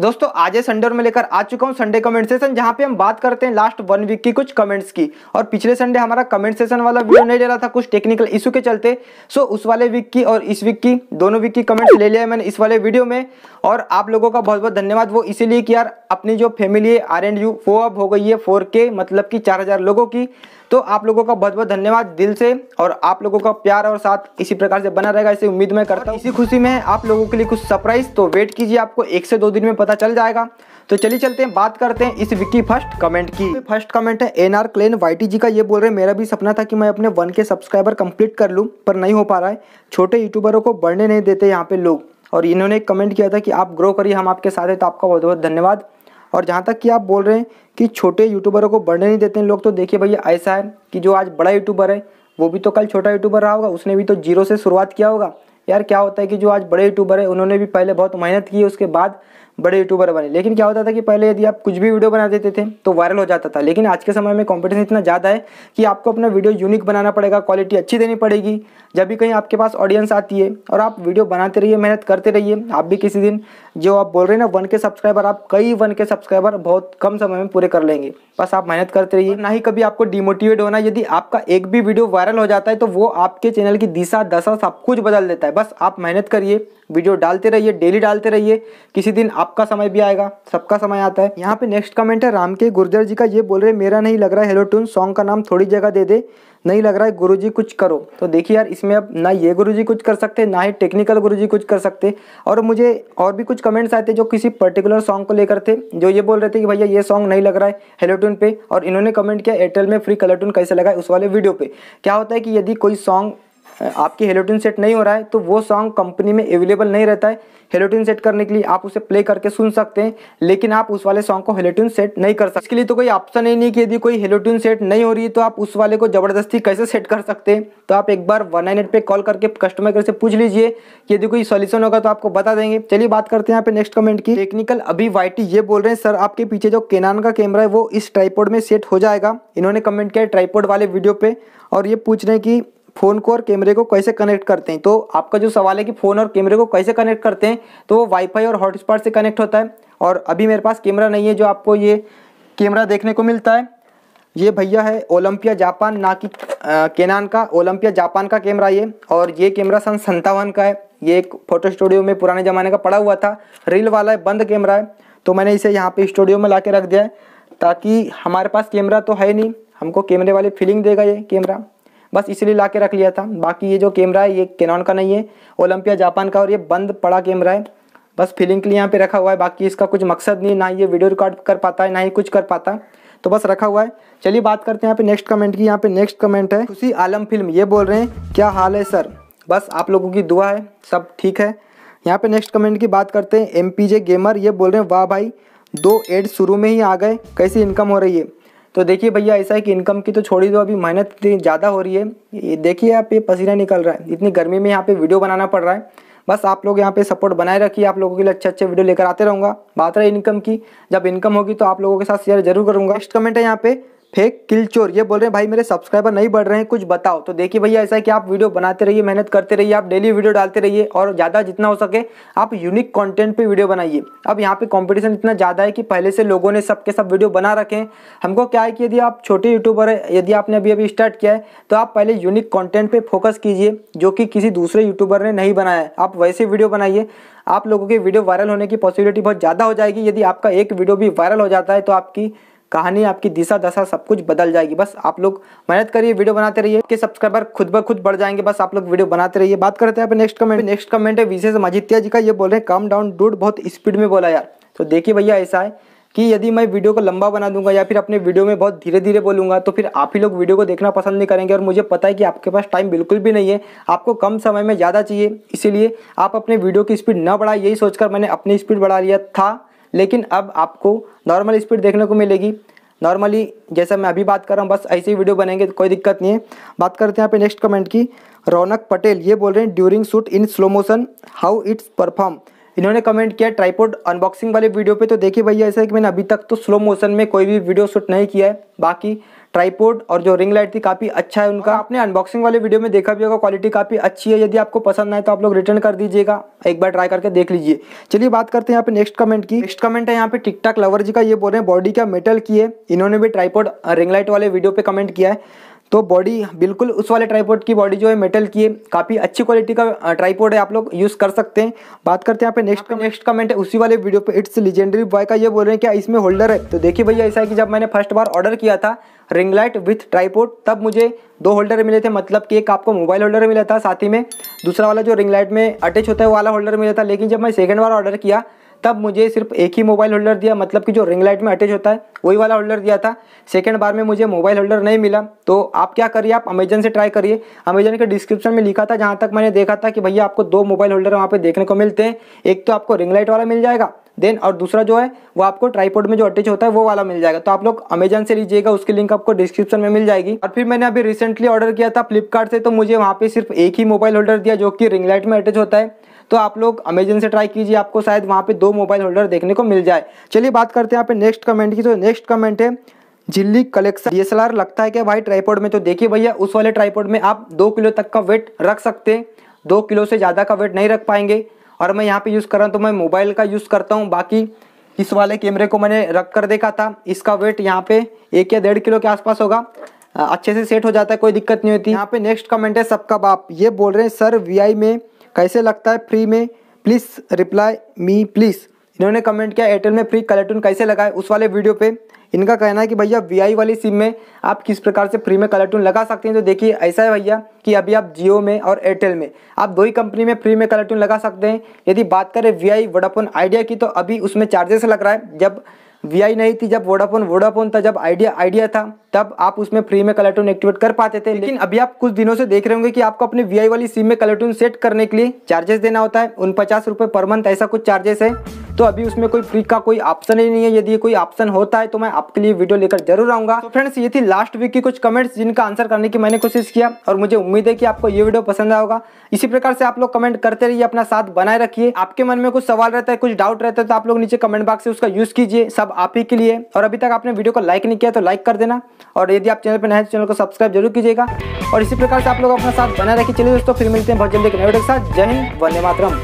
दोस्तों आज संडे और मैं लेकर आ चुका हूँ संडे कमेंट सेशन जहाँ पे हम बात करते हैं लास्ट वन वीक की कुछ कमेंट्स की और पिछले संडे हमारा कमेंट सेशन वाला वीडियो नहीं डाला था कुछ टेक्निकल इशू के चलते सो उस वाले वीक की और इस वीक की दोनों वीक की कमेंट्स ले लिया मैंने इस वाले वीडियो में और आप लोगों का बहुत बहुत धन्यवाद वो इसीलिए कि यार अपनी जो फैमिली है आर एंड यू वो अब हो गई है फोर के मतलब कि चार लोगों की तो आप लोगों का बहुत बहुत धन्यवाद दिल से और आप लोगों का प्यार और साथ इसी प्रकार से बना रहेगा इसे उम्मीद में करता हूँ इसी खुशी में आप लोगों के लिए कुछ सरप्राइज तो वेट कीजिए आपको एक से दो दिन में पता चल जाएगा तो चलिए चलते हैं बात करते हैं इस विकी फर्स्ट कमेंट की फर्स्ट कमेंट है एन आर क्लेन वाई जी का ये बोल रहे हैं मेरा भी सपना था कि मैं अपने वन के सब्सक्राइबर कंप्लीट कर लूँ पर नहीं हो पा रहा है छोटे यूट्यूबरों को बढ़ने नहीं देते यहाँ पे लोग और इन्होंने कमेंट किया था कि आप ग्रो करिए हम आपके साथ हैं तो आपका बहुत बहुत धन्यवाद और जहाँ तक कि आप बोल रहे हैं कि छोटे यूट्यूबरों को बढ़ने नहीं देते हैं लोग तो देखिए भैया ऐसा है कि जो आज बड़ा यूट्यूबर है वो भी तो कल छोटा यूट्यूबर रहा होगा उसने भी तो जीरो से शुरुआत किया होगा यार क्या होता है कि जो आज बड़े यूट्यूबर है उन्होंने भी पहले बहुत मेहनत की उसके बाद बड़े यूट्यूबर बने लेकिन क्या होता था कि पहले यदि आप कुछ भी वीडियो बना देते थे तो वायरल हो जाता था लेकिन आज के समय में कॉम्पिटिशन इतना ज़्यादा है कि आपको अपना वीडियो यूनिक बनाना पड़ेगा क्वालिटी अच्छी देनी पड़ेगी जब भी कहीं आपके पास ऑडियंस आती है और आप वीडियो बनाते रहिए मेहनत करते रहिए आप भी किसी दिन जो आप बोल रहे हैं ना वन के सब्सक्राइबर आप कई वन के सब्सक्राइबर बहुत कम समय में पूरे कर लेंगे बस आप मेहनत करते रहिए ना ही कभी आपको डिमोटिवेट होना यदि आपका एक भी वीडियो वायरल हो जाता है तो वो आपके चैनल की दिशा दशा सब कुछ बदल देता है बस आप मेहनत करिए वीडियो डालते रहिए डेली डालते रहिए किसी दिन आप आपका समय भी आएगा सबका समय आता है यहाँ पे नेक्स्ट कमेंट है राम के गुर्जर जी का ये बोल रहे मेरा नहीं लग रहा है हेलो टून सॉन्ग का नाम थोड़ी जगह दे दे नहीं लग रहा है गुरु जी कुछ करो तो देखिए यार इसमें अब ना ये गुरु जी कुछ कर सकते ना ही टेक्निकल गुरु जी कुछ कर सकते और मुझे और भी कुछ कमेंट्स आए थे जो किसी पर्टिकुलर सॉन्ग को लेकर थे जो ये बोल रहे थे कि भैया ये सॉन्ग नहीं लग रहा है हेलोटून पे और इन्होंने कमेंट किया एयरटेल में फ्री कलर टून कैसे लगा उस वाले वीडियो पे क्या होता है कि यदि कोई सॉन्ग आपकी हेलोटिन सेट नहीं हो रहा है तो वो सॉन्ग कंपनी में अवेलेबल नहीं रहता है हेलोटिन सेट करने के लिए आप उसे प्ले करके सुन सकते हैं लेकिन आप उस वाले सॉन्ग को हेलोटिन सेट नहीं कर सकते इसके लिए तो कोई ऑप्शन ही नहीं कि यदि कोई हेलोटिन सेट नहीं हो रही है तो आप उस वाले को ज़बरदस्ती कैसे सेट कर सकते हैं तो आप एक बार वन नाइन एट पर कॉल करके कस्टमर केयर से पूछ लीजिए यदि कोई सोल्यूशन होगा तो आपको बता देंगे चलिए बात करते हैं यहाँ पे नेक्स्ट कमेंट की टेक्निकल अभी वाइटी ये बोल रहे हैं सर आपके पीछे जो केनान का कैमरा है वो इस ट्राईपोर्ड में सेट हो जाएगा इन्होंने कमेंट किया ट्राईपोड वाले वीडियो पे और ये पूछ रहे हैं कि फ़ोन को और कैमरे को कैसे कनेक्ट करते हैं तो आपका जो सवाल है कि फ़ोन और कैमरे को कैसे कनेक्ट करते हैं तो वो वाईफाई और हॉटस्पॉट से कनेक्ट होता है और अभी मेरे पास कैमरा नहीं है जो आपको ये कैमरा देखने को मिलता है ये भैया है ओलंपिया जापान ना कि केनान का ओलंपिया जापान का कैमरा ये और ये कैमरा सन संतावन का है ये एक फ़ोटो स्टूडियो में पुराने ज़माने का पड़ा हुआ था रील वाला है बंद कैमरा है तो मैंने इसे यहाँ पे स्टूडियो में ला रख दिया है ताकि हमारे पास कैमरा तो है नहीं हमको कैमरे वाली फीलिंग देगा ये कैमरा बस इसलिए ला के रख लिया था बाकी ये जो कैमरा है ये कैनॉन का नहीं है ओलंपिया जापान का और ये बंद पड़ा कैमरा है बस फीलिंग के लिए यहाँ पे रखा हुआ है बाकी इसका कुछ मकसद नहीं ना ये वीडियो रिकॉर्ड कर पाता है ना ही कुछ कर पाता तो बस रखा हुआ है चलिए बात करते हैं यहाँ पे नेक्स्ट कमेंट की यहाँ पे नेक्स्ट कमेंट है खुशी आलम फिल्म ये बोल रहे हैं क्या हाल है सर बस आप लोगों की दुआ है सब ठीक है यहाँ पे नेक्स्ट कमेंट की बात करते हैं एम गेमर ये बोल रहे हैं वाह भाई दो एड शुरू में ही आ गए कैसी इनकम हो रही है तो देखिए भैया ऐसा है कि इनकम की तो छोड़ी दो अभी मेहनत इतनी ज़्यादा हो रही है देखिए आप ये पसीना निकल रहा है इतनी गर्मी में यहाँ पे वीडियो बनाना पड़ रहा है बस आप लोग यहाँ पे सपोर्ट बनाए रखिए आप लोगों के लिए अच्छे अच्छे वीडियो लेकर आते रहूँगा बात रही इनकम की जब इनकम होगी तो आप लोगों के साथ शेयर जरूर करूँगा नेक्स्ट कमेंट है यहाँ पे फेक किलचोर ये बोल रहे हैं भाई मेरे सब्सक्राइबर नहीं बढ़ रहे हैं कुछ बताओ तो देखिए भैया ऐसा है कि आप वीडियो बनाते रहिए मेहनत करते रहिए आप डेली वीडियो डालते रहिए और ज़्यादा जितना हो सके आप यूनिक कंटेंट पे वीडियो बनाइए अब यहाँ पे कंपटीशन इतना ज़्यादा है कि पहले से लोगों ने सबके सब वीडियो बना रखे हैं हमको क्या है कि यदि आप छोटे यूट्यूबर है यदि आपने अभी अभी स्टार्ट किया है तो आप पहले यूनिक कॉन्टेंट पर फोकस कीजिए जो कि किसी दूसरे यूट्यूबर ने नहीं बनाया है आप वैसे वीडियो बनाइए आप लोगों के वीडियो वायरल होने की पॉसिबिलिटी बहुत ज़्यादा हो जाएगी यदि आपका एक वीडियो भी वायरल हो जाता है तो आपकी कहानी आपकी दिशा दशा सब कुछ बदल जाएगी बस आप लोग मेहनत करिए वीडियो बनाते रहिए कि सब्सक्राइबर खुद ब खुद बढ़ जाएंगे बस आप लोग वीडियो बनाते रहिए बात करते हैं नेक्स्ट कमेंट नेक्स्ट कमेंट है विशेष मजित्या जी का ये बोल रहे हैं कम डाउन डूड बहुत स्पीड में बोला यार तो देखिए भैया ऐसा है कि यदि मैं वीडियो को लंबा बना दूंगा या फिर अपने वीडियो में बहुत धीरे धीरे बोलूंगा तो फिर आप ही लोग वीडियो को देखना पसंद नहीं करेंगे और मुझे पता है कि आपके पास टाइम बिल्कुल भी नहीं है आपको कम समय में ज़्यादा चाहिए इसीलिए आप अपने वीडियो की स्पीड ना बढ़ाए यही सोचकर मैंने अपनी स्पीड बढ़ा लिया था लेकिन अब आपको नॉर्मल स्पीड देखने को मिलेगी नॉर्मली जैसा मैं अभी बात कर रहा हूँ बस ऐसे ही वीडियो बनेंगे तो कोई दिक्कत नहीं है बात करते हैं यहाँ पे नेक्स्ट कमेंट की रौनक पटेल ये बोल रहे हैं during shoot in slow motion how it's perform इन्होंने कमेंट किया ट्राईपोर्ड अनबॉक्सिंग वाले वीडियो पे तो देखिए भैया ऐसा है कि मैंने अभी तक तो स्लो मोशन में कोई भी वीडियो शूट नहीं किया है बाकी ट्राईपोर्ड और जो रिंग लाइट थी काफ़ी अच्छा है उनका आपने अनबॉक्सिंग वाले वीडियो में देखा भी होगा क्वालिटी काफ़ी अच्छी है यदि आपको पसंद आए तो आप लोग रिटर्न कर दीजिएगा एक बार ट्राई करके देख लीजिए चलिए बात करते हैं यहाँ पे नेक्स्ट कमेंट की नेक्स्ट कमेंट है यहाँ पे टिक लवर जी का ये बोल रहे हैं बॉडी का मेटल की है इन्होंने भी ट्राईपोर्ड रिंग लाइट वाले वीडियो पे कमेंट किया है तो बॉडी बिल्कुल उस वाले ट्राईपोर्ड की बॉडी जो है मेटल की है काफ़ी अच्छी क्वालिटी का ट्राईपोर्ड है आप लोग यूज़ कर सकते हैं बात करते हैं यहाँ पे नेक्स्ट नेक्स्ट कमेंट है उसी वाले वीडियो पे इट्स लीजेंडरी बॉय का ये बोल रहे हैं क्या इसमें होल्डर है तो देखिए भैया ऐसा है कि जब मैंने फर्स्ट बार ऑर्डर किया था रिंग लाइट विथ ट्राईपोर्ट तब मुझे दो होल्डर मिले थे मतलब कि एक आपको मोबाइल होल्डर मिला था साथ ही में दूसरा वाला जो रिंग लाइट में अटैच होता है वाला होल्डर मिला था लेकिन जब मैं सेकेंड बार ऑर्डर किया तब मुझे सिर्फ एक ही मोबाइल होल्डर दिया मतलब कि जो रिंग लाइट में अटैच होता है वही वाला होल्डर दिया था सेकेंड बार में मुझे मोबाइल होल्डर नहीं मिला तो आप क्या करिए आप अमेजन से ट्राई करिए अमेजन के डिस्क्रिप्शन में लिखा था जहाँ तक मैंने देखा था कि भैया आपको दो मोबाइल होल्डर वहाँ पर देखने को मिलते हैं एक तो आपको रिंग लाइट वाला मिल जाएगा देन और दूसरा जो है वो आपको ट्राईपोर्ड में जो अटैच होता है वो वाला मिल जाएगा तो आप लोग अमेजन से लीजिएगा उसकी लिंक आपको डिस्क्रिप्शन में मिल जाएगी और फिर मैंने अभी रिसेंटली ऑर्डर किया था फ्लिपकार्ट से तो मुझे वहाँ पे सिर्फ एक ही मोबाइल होल्डर दिया जो कि रिंग लाइट में अटैच होता है तो आप लोग अमेजन से ट्राई कीजिए आपको शायद वहाँ पर दो मोबाइल होल्डर देखने को मिल जाए चलिए बात करते हैं यहाँ पे नेक्स्ट कमेंट की तो नेक्स्ट कमेंट है झिल्ली कलेक्शन डी लगता है क्या भाई ट्राईपोर्ड में तो देखिए भैया उस वाले ट्राईपोर्ड में आप दो किलो तक का वेट रख सकते हैं दो किलो से ज़्यादा का वेट नहीं रख पाएंगे और मैं यहाँ पे यूज़ कर रहा हूँ तो मैं मोबाइल का यूज़ करता हूँ बाकी इस वाले कैमरे को मैंने रख कर देखा था इसका वेट यहाँ पे एक या डेढ़ किलो के आसपास होगा अच्छे से सेट हो जाता है कोई दिक्कत नहीं होती यहाँ पे नेक्स्ट कमेंट है सबका बाप ये बोल रहे हैं सर वी में कैसे लगता है फ्री में प्लीज़ रिप्लाई मी प्लीज़ इन्होंने कमेंट किया एयरटेल में फ्री कलरटून कैसे लगाए उस वाले वीडियो पे इनका कहना है कि भैया वीआई वाली सिम में आप किस प्रकार से फ्री में कलरटून लगा सकते हैं तो देखिए ऐसा है भैया कि अभी आप जियो में और एयरटेल में आप दो ही कंपनी में फ्री में कलरटून लगा सकते हैं यदि बात करें वी आई वोडाफोन आइडिया की तो अभी उसमें चार्जेस लग रहा है जब वी नहीं थी जब वोडाफोन वोडाफोन था जब आइडिया आइडिया था तब आप उसमें फ्री में कलर टून एक्टिवेट कर पाते थे लेकिन अभी आप कुछ दिनों से देख रहे होंगे कि आपको अपने वी वाली सिम में कलर टून सेट करने के लिए चार्जेस देना होता है उन पचास रुपये पर मंथ ऐसा कुछ चार्जेस है तो अभी उसमें कोई फ्री का कोई ऑप्शन ही नहीं है यदि कोई ऑप्शन होता है तो मैं आपके लिए वीडियो लेकर जरूर आऊंगा तो फ्रेंड्स ये थी लास्ट वीक की कुछ कमेंट्स जिनका आंसर करने की मैंने कोशिश किया और मुझे उम्मीद है कि आपको ये वीडियो पसंद आएगा इसी प्रकार से आप लोग कमेंट करते रहिए अपना साथ बनाए रखिए आपके मन में कुछ सवाल रहता है कुछ डाउट रहता है तो आप लोग नीचे कमेंट बॉक्स से उसका यूज कीजिए सब आप ही के लिए और अभी तक आपने वीडियो को लाइक नहीं किया तो लाइक कर देना और यदि आप चैनल पर नए तो चैनल को सब्सक्राइब जरूर कीजिएगा और इसी प्रकार से आप लोग अपना साथ बनाए रखिए चलिए दोस्तों फिर मिलते हैं बहुत जल्दी एक नए के साथ जय हिंद वंदे मातरम